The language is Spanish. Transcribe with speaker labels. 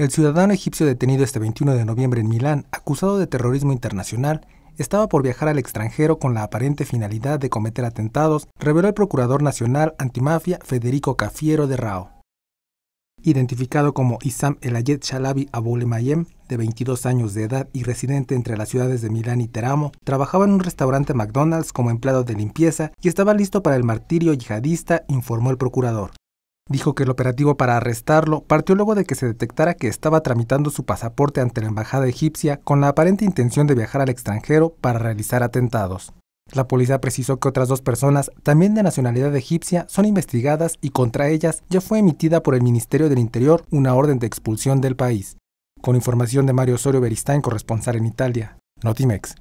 Speaker 1: El ciudadano egipcio detenido este 21 de noviembre en Milán, acusado de terrorismo internacional, estaba por viajar al extranjero con la aparente finalidad de cometer atentados, reveló el procurador nacional antimafia Federico Cafiero de Rao. Identificado como Isam Elayet Shalabi Mayem, de 22 años de edad y residente entre las ciudades de Milán y Teramo, trabajaba en un restaurante McDonald's como empleado de limpieza y estaba listo para el martirio yihadista, informó el procurador dijo que el operativo para arrestarlo partió luego de que se detectara que estaba tramitando su pasaporte ante la embajada egipcia con la aparente intención de viajar al extranjero para realizar atentados. La policía precisó que otras dos personas, también de nacionalidad egipcia, son investigadas y contra ellas ya fue emitida por el Ministerio del Interior una orden de expulsión del país. Con información de Mario Osorio Beristain, corresponsal en Italia, Notimex.